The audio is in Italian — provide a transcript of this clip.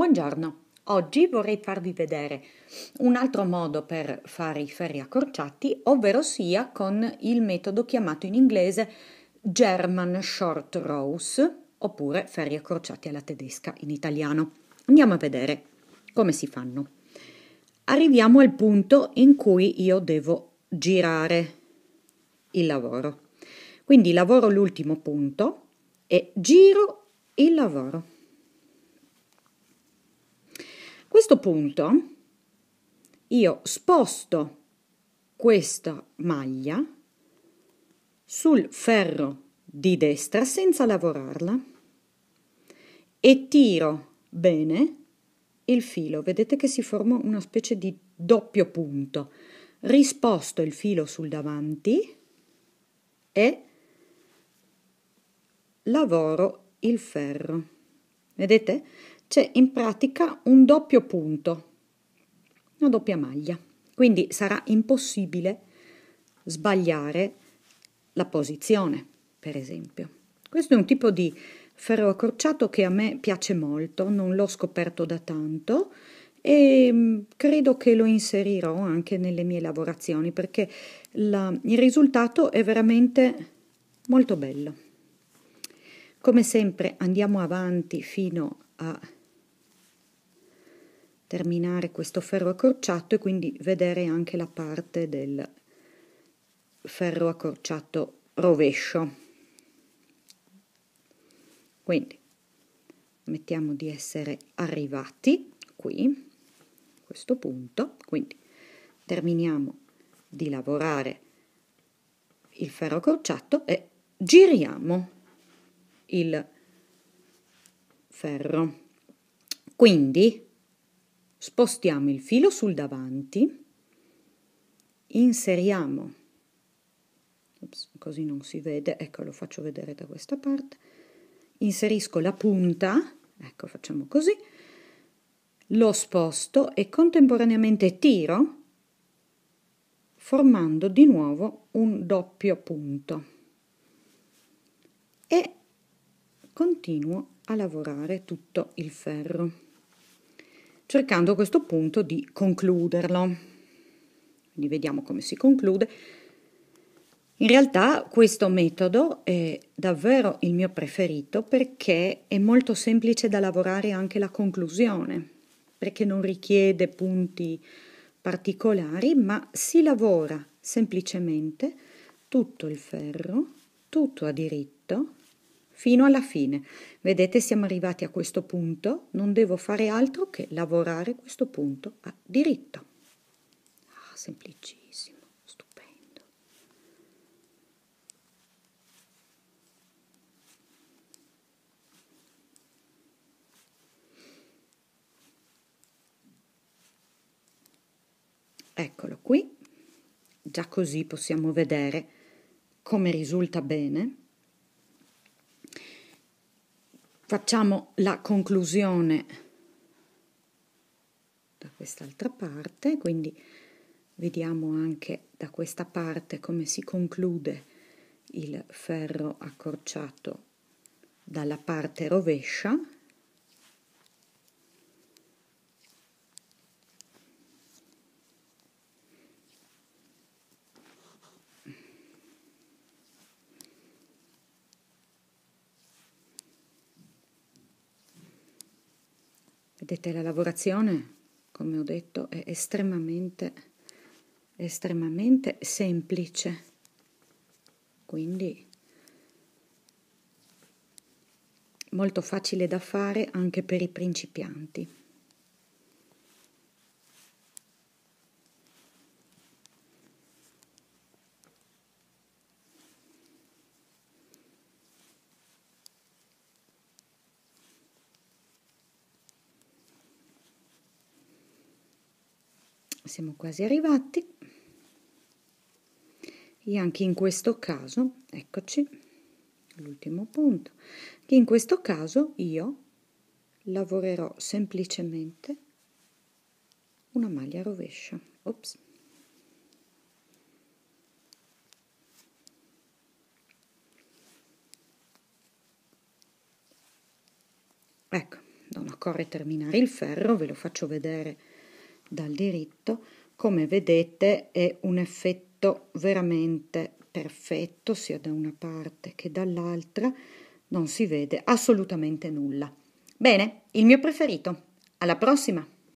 Buongiorno, oggi vorrei farvi vedere un altro modo per fare i ferri accorciati, ovvero sia con il metodo chiamato in inglese German Short Rows oppure ferri accorciati alla tedesca in italiano. Andiamo a vedere come si fanno. Arriviamo al punto in cui io devo girare il lavoro. Quindi lavoro l'ultimo punto e giro il lavoro. questo punto io sposto questa maglia sul ferro di destra senza lavorarla e tiro bene il filo. Vedete che si forma una specie di doppio punto. Risposto il filo sul davanti e lavoro il ferro. Vedete? c'è in pratica un doppio punto, una doppia maglia. Quindi sarà impossibile sbagliare la posizione, per esempio. Questo è un tipo di ferro accorciato che a me piace molto, non l'ho scoperto da tanto e mm, credo che lo inserirò anche nelle mie lavorazioni perché la, il risultato è veramente molto bello. Come sempre andiamo avanti fino a terminare questo ferro accorciato e quindi vedere anche la parte del ferro accorciato rovescio quindi mettiamo di essere arrivati qui a questo punto quindi terminiamo di lavorare il ferro accorciato e giriamo il ferro quindi spostiamo il filo sul davanti, inseriamo, Ops, così non si vede, ecco lo faccio vedere da questa parte, inserisco la punta, ecco facciamo così, lo sposto e contemporaneamente tiro formando di nuovo un doppio punto e continuo a lavorare tutto il ferro cercando a questo punto di concluderlo. Quindi vediamo come si conclude. In realtà questo metodo è davvero il mio preferito perché è molto semplice da lavorare anche la conclusione, perché non richiede punti particolari, ma si lavora semplicemente tutto il ferro, tutto a diritto, fino alla fine. Vedete, siamo arrivati a questo punto, non devo fare altro che lavorare questo punto a diritto. Ah, semplicissimo, stupendo. Eccolo qui, già così possiamo vedere come risulta bene facciamo la conclusione da quest'altra parte quindi vediamo anche da questa parte come si conclude il ferro accorciato dalla parte rovescia Vedete, la lavorazione, come ho detto, è estremamente, estremamente semplice. Quindi molto facile da fare anche per i principianti. siamo quasi arrivati e anche in questo caso eccoci l'ultimo punto che in questo caso io lavorerò semplicemente una maglia rovescia Ops. ecco non occorre terminare il ferro ve lo faccio vedere dal diritto, come vedete è un effetto veramente perfetto sia da una parte che dall'altra, non si vede assolutamente nulla. Bene, il mio preferito. Alla prossima!